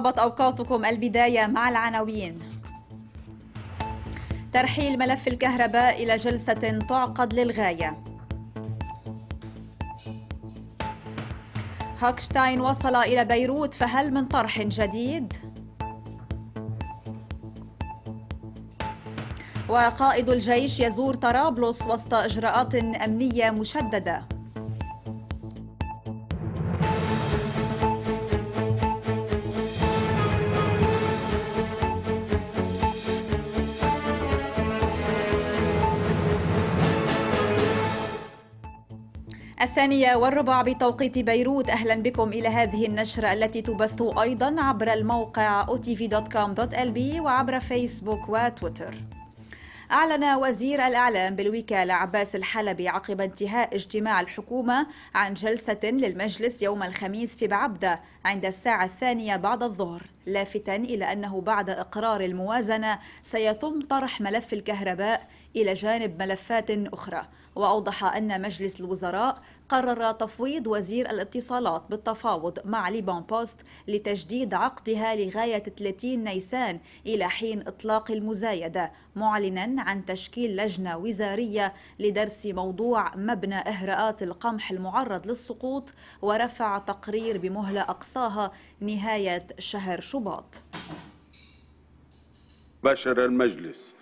طابت أوقاتكم البداية مع العناوين ترحيل ملف الكهرباء إلى جلسة تعقد للغاية هاكشتاين وصل إلى بيروت فهل من طرح جديد؟ وقائد الجيش يزور طرابلس وسط إجراءات أمنية مشددة الثانية والربع بتوقيت بيروت أهلا بكم إلى هذه النشرة التي تبث أيضا عبر الموقع otv.com.lb وعبر فيسبوك وتويتر أعلن وزير الإعلام بالوكالة عباس الحلبي عقب انتهاء اجتماع الحكومة عن جلسة للمجلس يوم الخميس في بعبدة عند الساعة الثانية بعد الظهر لافتا إلى أنه بعد إقرار الموازنة سيتم طرح ملف الكهرباء إلى جانب ملفات أخرى وأوضح أن مجلس الوزراء قرر تفويض وزير الاتصالات بالتفاوض مع ليبان بوست لتجديد عقدها لغاية 30 نيسان إلى حين إطلاق المزايدة معلنا عن تشكيل لجنة وزارية لدرس موضوع مبنى إهراءات القمح المعرض للسقوط ورفع تقرير بمهلة أقصاها نهاية شهر شباط بشر المجلس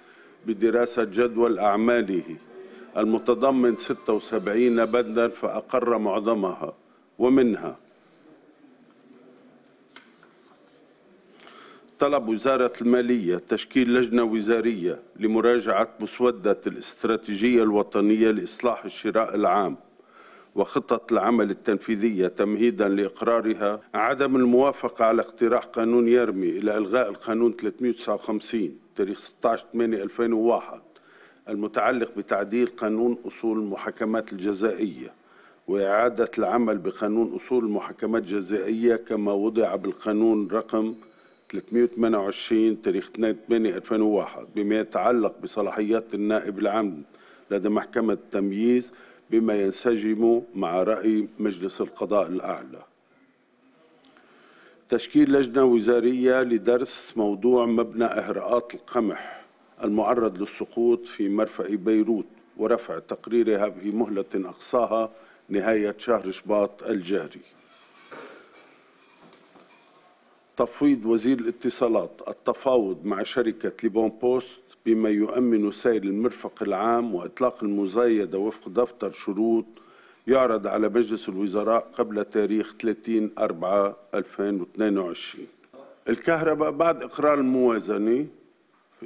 بدراسة جدول أعماله المتضمن 76 بندا فأقر معظمها ومنها طلب وزارة المالية تشكيل لجنة وزارية لمراجعة مسودة الاستراتيجية الوطنية لإصلاح الشراء العام وخطط العمل التنفيذية تمهيدا لإقرارها عدم الموافقة على اقتراح قانون يرمي إلى إلغاء القانون 359 تاريخ 16 8 2001 المتعلق بتعديل قانون أصول المحاكمات الجزائية وإعادة العمل بقانون أصول المحاكمات الجزائية كما وضع بالقانون رقم 328 تاريخ 2/8/2001 بما يتعلق بصلاحيات النائب العام لدى محكمة التمييز بما ينسجم مع رأي مجلس القضاء الأعلى تشكيل لجنة وزارية لدرس موضوع مبنى إهراءات القمح المعرض للسقوط في مرفأ بيروت ورفع تقريرها في مهلة أقصاها نهاية شهر شباط الجاري تفويض وزير الاتصالات التفاوض مع شركة ليبون بوست بما يؤمن سير المرفق العام وإطلاق المزايدة وفق دفتر شروط يعرض على مجلس الوزراء قبل تاريخ 30 4 2022 الكهرباء بعد إقرار الموازنة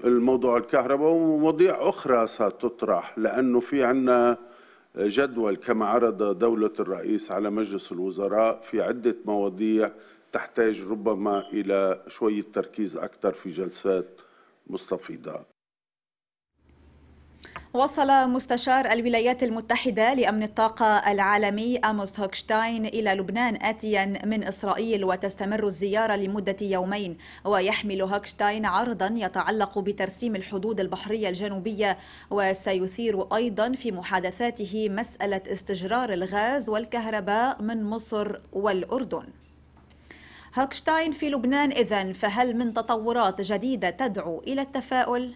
الموضوع الكهرباء ومواضيع أخرى ستطرح لأنه في عنا جدول كما عرض دولة الرئيس على مجلس الوزراء في عدة مواضيع تحتاج ربما إلى شوية تركيز أكثر في جلسات مستفيضة وصل مستشار الولايات المتحدة لأمن الطاقة العالمي أموس هوكشتاين إلى لبنان آتيا من إسرائيل وتستمر الزيارة لمدة يومين ويحمل هوكشتاين عرضا يتعلق بترسيم الحدود البحرية الجنوبية وسيثير أيضا في محادثاته مسألة استجرار الغاز والكهرباء من مصر والأردن هوكشتاين في لبنان إذن فهل من تطورات جديدة تدعو إلى التفاؤل؟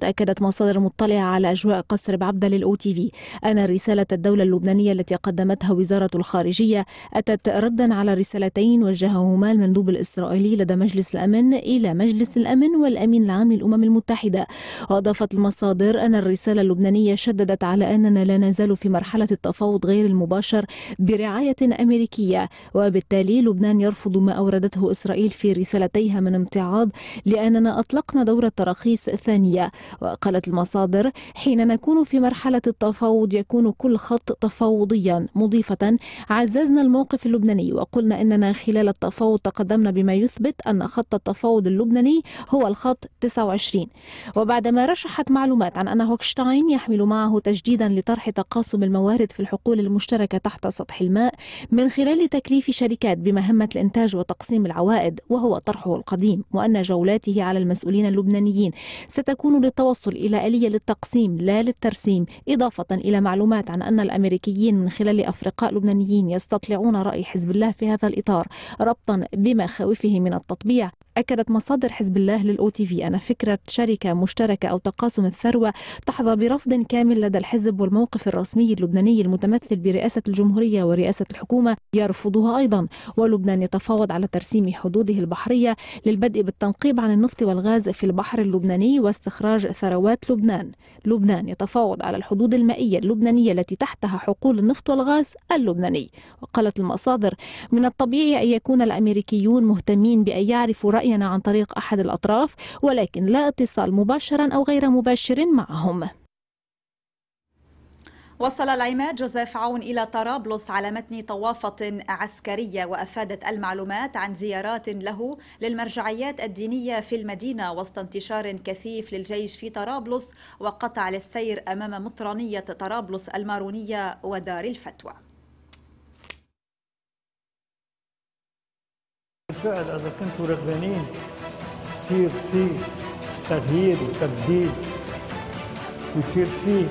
تأكدت مصادر مطلعة على أجواء قصر بعبدة للأو تي في أن رسالة الدولة اللبنانية التي قدمتها وزارة الخارجية أتت ردا على رسالتين وجههما المندوب الإسرائيلي لدى مجلس الأمن إلى مجلس الأمن والأمين العام للأمم المتحدة وأضافت المصادر أن الرسالة اللبنانية شددت على أننا لا نزال في مرحلة التفاوض غير المباشر برعاية أمريكية وبالتالي لبنان يرفض ما أوردته إسرائيل في رسالتيها من امتعاض لأننا أطلقنا دورة تراخيص ثانية وقالت المصادر حين نكون في مرحلة التفاوض يكون كل خط تفاوضيا مضيفة عززنا الموقف اللبناني وقلنا أننا خلال التفاوض تقدمنا بما يثبت أن خط التفاوض اللبناني هو الخط 29 وبعدما رشحت معلومات عن أن هوكشتاين يحمل معه تجديدا لطرح تقاسم الموارد في الحقول المشتركة تحت سطح الماء من خلال تكليف شركات بمهمة الإنتاج وتقسيم العوائد وهو طرحه القديم وأن جولاته على المسؤولين اللبنانيين ستكون التوصل إلى آلية للتقسيم لا للترسيم إضافة إلى معلومات عن أن الأمريكيين من خلال أفرقاء لبنانيين يستطلعون رأي حزب الله في هذا الإطار ربطا بمخاوفه من التطبيع أكدت مصادر حزب الله للأو تي في أن فكرة شركة مشتركة أو تقاسم الثروة تحظى برفض كامل لدى الحزب والموقف الرسمي اللبناني المتمثل برئاسة الجمهورية ورئاسة الحكومة يرفضها أيضا ولبنان يتفاوض على ترسيم حدوده البحرية للبدء بالتنقيب عن النفط والغاز في البحر اللبناني واستخراج ثروات لبنان لبنان يتفاوض على الحدود المائية اللبنانية التي تحتها حقول النفط والغاز اللبناني وقالت المصادر من الطبيعي أن يكون الأمريكيون مهتمين بأن يعرفوا رأي رأينا عن طريق أحد الأطراف ولكن لا اتصال مباشرا أو غير مباشر معهم وصل العماد جوزيف عون إلى طرابلس على متن طوافة عسكرية وأفادت المعلومات عن زيارات له للمرجعيات الدينية في المدينة وسط انتشار كثيف للجيش في طرابلس وقطع للسير أمام مطرانية طرابلس المارونية ودار الفتوى بالفعل اذا كنتوا رغبانين يصير في تغيير وتبديل ويصير في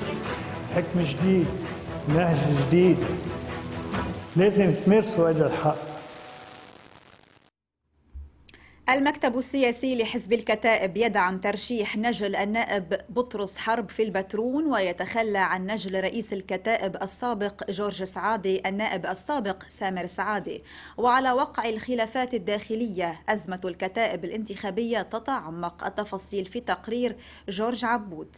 حكم جديد نهج جديد لازم تمارسوا هذا الحق المكتب السياسي لحزب الكتائب يدعم ترشيح نجل النائب بطرس حرب في البترون ويتخلى عن نجل رئيس الكتائب السابق جورج سعادي النائب السابق سامر سعادي وعلى وقع الخلافات الداخلية أزمة الكتائب الانتخابية تتعمق التفاصيل في تقرير جورج عبود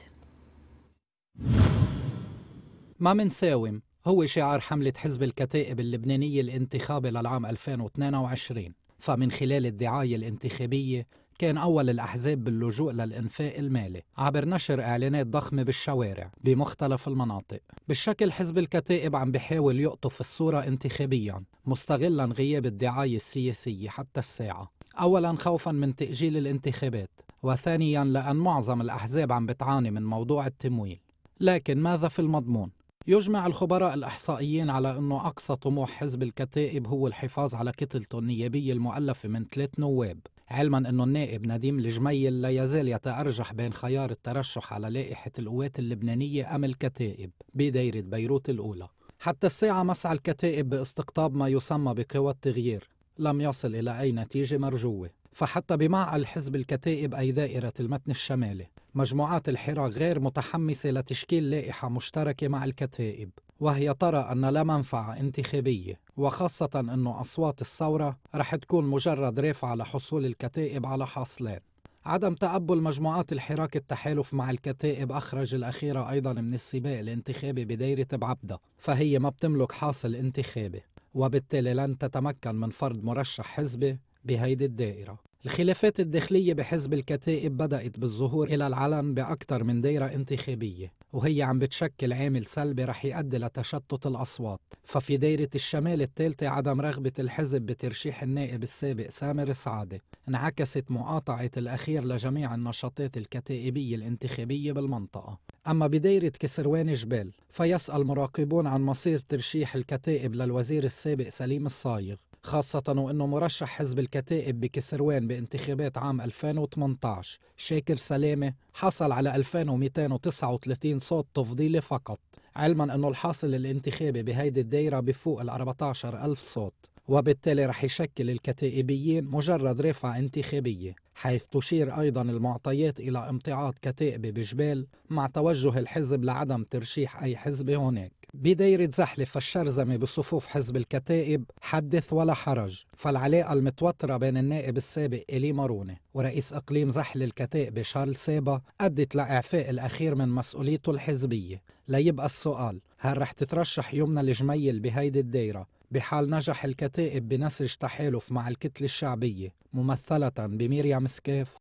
ما منساوم هو شعار حملة حزب الكتائب اللبنانية الانتخابي للعام 2022 فمن خلال الدعاية الانتخابية كان أول الأحزاب باللجوء للإنفاق المالي عبر نشر إعلانات ضخمة بالشوارع بمختلف المناطق بالشكل حزب الكتائب عم بحاول يقطف الصورة انتخابيا مستغلا غياب الدعاية السياسية حتى الساعة أولا خوفا من تأجيل الانتخابات وثانيا لأن معظم الأحزاب عم بتعاني من موضوع التمويل لكن ماذا في المضمون؟ يجمع الخبراء الإحصائيين على أنه أقصى طموح حزب الكتائب هو الحفاظ على كتلته النيابية المؤلفة من ثلاث نواب علما أنه النائب نديم الجميل لا يزال يتأرجح بين خيار الترشح على لائحة القوات اللبنانية أم الكتائب بدايرة بيروت الأولى حتى الساعة مسعى الكتائب باستقطاب ما يسمى بقوى التغيير لم يصل إلى أي نتيجة مرجوة فحتى بمعقل حزب الكتائب أي دائرة المتن الشمالي مجموعات الحراك غير متحمسة لتشكيل لائحة مشتركة مع الكتائب وهي ترى أن لا منفعة انتخابية وخاصة أنه أصوات الثورة رح تكون مجرد رافعة لحصول الكتائب على حاصلين عدم تقبل مجموعات الحراك التحالف مع الكتائب أخرج الأخيرة أيضا من السباق الانتخابي بدايرة بعبدة فهي ما بتملك حاصل انتخابي وبالتالي لن تتمكن من فرض مرشح حزبي بهيدي الدائرة الخلافات الداخلية بحزب الكتائب بدأت بالظهور إلى العلن بأكثر من دائرة انتخابية وهي عم بتشكل عامل سلبي رح يؤدي لتشتت الأصوات ففي دائرة الشمال الثالثة عدم رغبة الحزب بترشيح النائب السابق سامر سعادة انعكست مقاطعة الأخير لجميع النشاطات الكتائبية الانتخابية بالمنطقة أما بدايرة كسروان جبال فيسأل مراقبون عن مصير ترشيح الكتائب للوزير السابق سليم الصايغ خاصة وأنه مرشح حزب الكتائب بكسروان بانتخابات عام 2018 شاكر سلامة حصل على 2239 صوت تفضيلي فقط علما أنه الحاصل الانتخابي بهيدي الدائرة بفوق ال 14 ألف صوت وبالتالي رح يشكل الكتائبيين مجرد رافعة انتخابية حيث تشير أيضا المعطيات إلى امتعاض كتائب بجبال مع توجه الحزب لعدم ترشيح أي حزب هناك بدايرة زحلف الشرزمة بصفوف حزب الكتائب حدث ولا حرج فالعلاقة المتوترة بين النائب السابق إلي ماروني ورئيس إقليم زحل الكتائب شارل سيبا أدت لإعفاء الأخير من مسؤوليته الحزبية ليبقى السؤال هل رح تترشح يمنى الجميل بهيدي الدايرة بحال نجح الكتائب بنسج تحالف مع الكتلة الشعبية ممثلة بميريام سكاف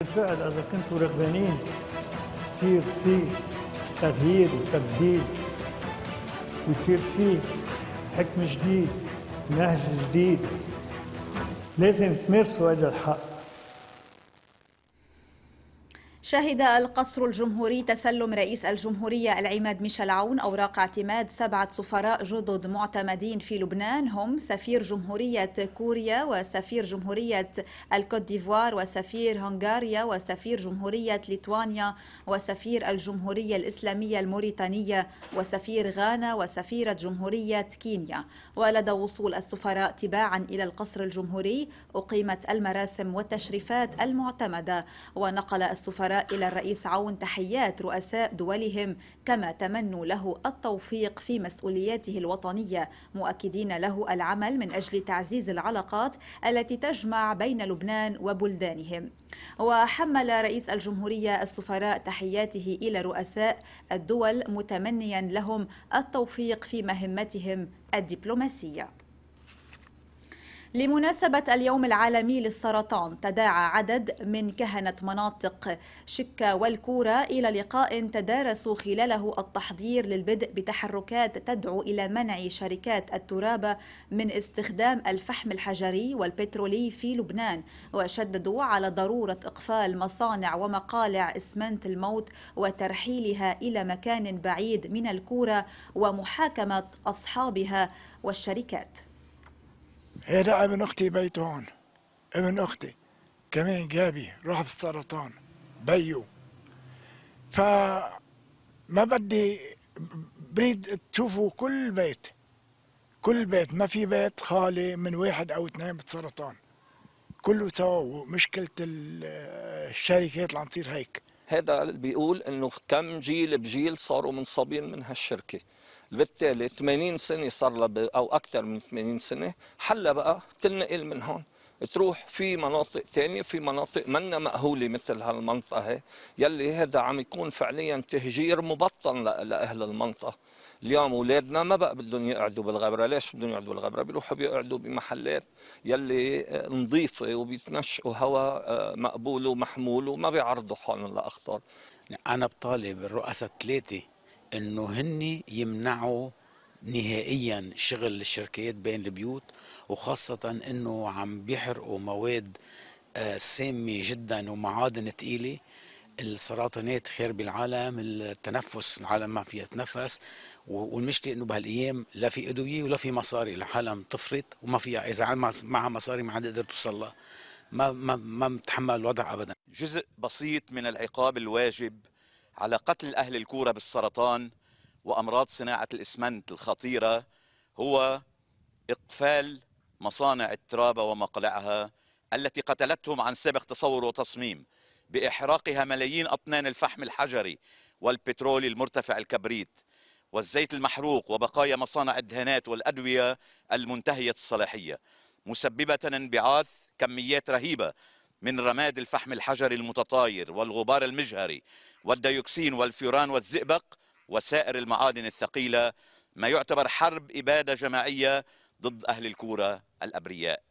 بالفعل إذا كنتوا رغبانين سير في تغيير وتبديل ويصير فيه حكم جديد نهج جديد لازم تمارسوا هذا الحق شهد القصر الجمهوري تسلم رئيس الجمهورية العماد ميشيل عون أوراق اعتماد سبعة سفراء جدد معتمدين في لبنان هم سفير جمهورية كوريا وسفير جمهورية الكوت ديفوار وسفير هنغاريا وسفير جمهورية ليتوانيا وسفير الجمهورية الإسلامية الموريتانية وسفير غانا وسفيرة جمهورية كينيا ولدى وصول السفراء تباعا إلى القصر الجمهوري أقيمت المراسم والتشريفات المعتمدة ونقل السفراء إلى الرئيس عون تحيات رؤساء دولهم كما تمنوا له التوفيق في مسؤولياته الوطنية مؤكدين له العمل من أجل تعزيز العلاقات التي تجمع بين لبنان وبلدانهم وحمل رئيس الجمهورية السفراء تحياته إلى رؤساء الدول متمنيا لهم التوفيق في مهمتهم الدبلوماسية لمناسبة اليوم العالمي للسرطان تداعى عدد من كهنة مناطق شكة والكورة إلى لقاء تدارسوا خلاله التحضير للبدء بتحركات تدعو إلى منع شركات الترابة من استخدام الفحم الحجري والبترولي في لبنان وشددوا على ضرورة إقفال مصانع ومقالع إسمنت الموت وترحيلها إلى مكان بعيد من الكورة ومحاكمة أصحابها والشركات هي إيه لا ابن اختي بيته هون ابن اختي كمان جابي راح بالسرطان بيو ف ما بدي بريد تشوفوا كل بيت كل بيت ما في بيت خالي من واحد او اثنين بالسرطان كله سوا مشكلة الشركات اللي عم تصير هيك هذا بيقول انه كم جيل بجيل صاروا منصابين من هالشركه بالتالي 80 سنه صار له او اكثر من 80 سنه حلا بقى تنقل من هون تروح في مناطق ثانيه في مناطق منا مأهوله مثل هالمنطقه هي يلي هذا عم يكون فعليا تهجير مبطن لاهل المنطقه اليوم اولادنا ما بقى بدهم يقعدوا بالغبره ليش بدهم يقعدوا بالغبره بيروحوا بيقعدوا بمحلات يلي آه، نظيفه وبيتنشقوا هواء آه، مقبول ومحمول وما بيعرضوا حالهم لاخطار يعني انا بطالب الرؤساء الثلاثه انه هن يمنعوا نهائيا شغل الشركات بين البيوت وخاصة انه عم بيحرقوا مواد آه، سامة جدا ومعادن ثقيلة السرطانات خير بالعالم التنفس العالم ما فيها تنفس والمشكلة انه بهالايام لا في ادوية ولا في مصاري العالم تفرط وما فيها اذا معها مصاري ما عاد قدرت توصل ما ما ما متحمل الوضع ابدا جزء بسيط من العقاب الواجب على قتل أهل الكورة بالسرطان وأمراض صناعة الإسمنت الخطيرة هو إقفال مصانع الترابة ومقلعها التي قتلتهم عن سابق تصور وتصميم بإحراقها ملايين أطنان الفحم الحجري والبترول المرتفع الكبريت والزيت المحروق وبقايا مصانع الدهانات والأدوية المنتهية الصلاحية مسببة انبعاث كميات رهيبة من رماد الفحم الحجري المتطاير والغبار المجهري والديوكسين والفيوران والزئبق وسائر المعادن الثقيلة ما يعتبر حرب إبادة جماعية ضد أهل الكورة الأبرياء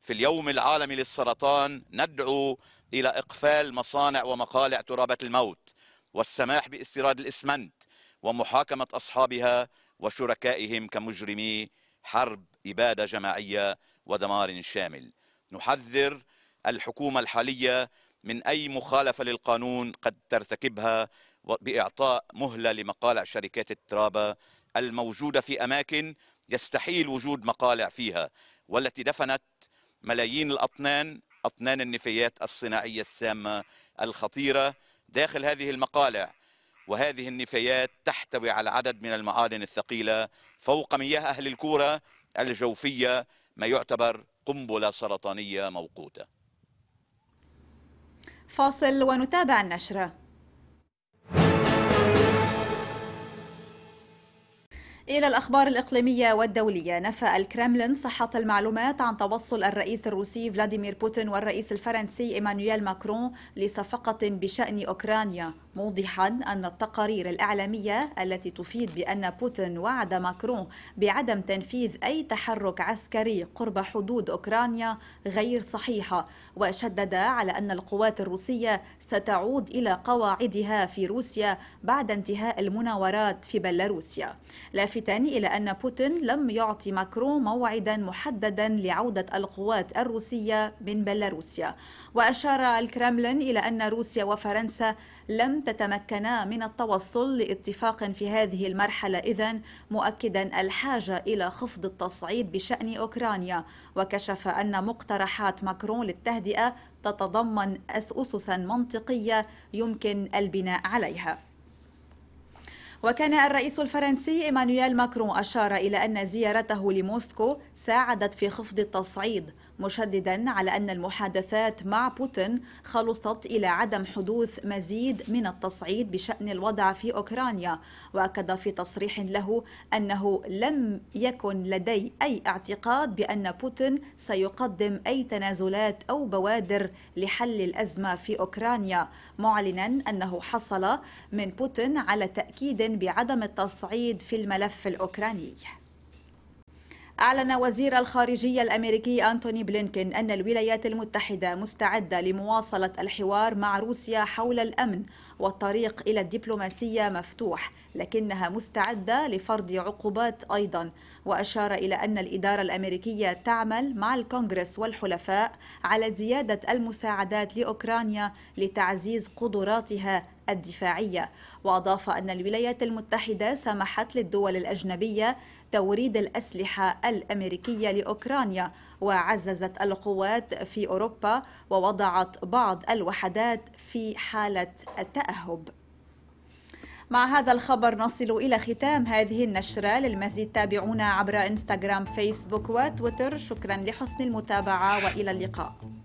في اليوم العالمي للسرطان ندعو إلى إقفال مصانع ومقالع ترابة الموت والسماح باستيراد الإسمنت ومحاكمة أصحابها وشركائهم كمجرمي حرب إبادة جماعية ودمار شامل نحذر الحكومه الحاليه من اي مخالفه للقانون قد ترتكبها باعطاء مهله لمقالع شركات الترابه الموجوده في اماكن يستحيل وجود مقالع فيها والتي دفنت ملايين الاطنان اطنان النفايات الصناعيه السامه الخطيره داخل هذه المقالع وهذه النفايات تحتوي على عدد من المعادن الثقيله فوق مياه اهل الكوره الجوفيه ما يعتبر قنبله سرطانيه موقوته فاصل ونتابع النشره إلى الأخبار الإقليمية والدولية نفى الكرملين صحة المعلومات عن توصل الرئيس الروسي فلاديمير بوتين والرئيس الفرنسي إيمانويل ماكرون لصفقة بشأن أوكرانيا موضحا أن التقارير الإعلامية التي تفيد بأن بوتين وعد ماكرون بعدم تنفيذ أي تحرك عسكري قرب حدود أوكرانيا غير صحيحة وشدد على أن القوات الروسية ستعود إلى قواعدها في روسيا بعد انتهاء المناورات في بيلاروسيا لافتا إلى أن بوتين لم يعطي ماكرون موعدا محددا لعودة القوات الروسية من بيلاروسيا وأشار الكرملين إلى أن روسيا وفرنسا لم تتمكنا من التوصل لاتفاق في هذه المرحلة إذا مؤكدا الحاجة إلى خفض التصعيد بشأن أوكرانيا وكشف أن مقترحات ماكرون للتهدئة تتضمن أسسا منطقية يمكن البناء عليها وكان الرئيس الفرنسي إيمانويل ماكرون أشار إلى أن زيارته لموسكو ساعدت في خفض التصعيد مشددا على أن المحادثات مع بوتين خلصت إلى عدم حدوث مزيد من التصعيد بشأن الوضع في أوكرانيا وأكد في تصريح له أنه لم يكن لدي أي اعتقاد بأن بوتين سيقدم أي تنازلات أو بوادر لحل الأزمة في أوكرانيا معلنا أنه حصل من بوتين على تأكيد بعدم التصعيد في الملف الأوكراني أعلن وزير الخارجية الأمريكي أنتوني بلينكين أن الولايات المتحدة مستعدة لمواصلة الحوار مع روسيا حول الأمن والطريق إلى الدبلوماسية مفتوح لكنها مستعدة لفرض عقوبات أيضا وأشار إلى أن الإدارة الأمريكية تعمل مع الكونغرس والحلفاء على زيادة المساعدات لأوكرانيا لتعزيز قدراتها الدفاعية وأضاف أن الولايات المتحدة سمحت للدول الأجنبية توريد الأسلحة الأمريكية لأوكرانيا وعززت القوات في أوروبا ووضعت بعض الوحدات في حالة التأهب مع هذا الخبر نصل إلى ختام هذه النشرة للمزيد تابعونا عبر إنستغرام فيسبوك وتويتر شكرا لحسن المتابعة وإلى اللقاء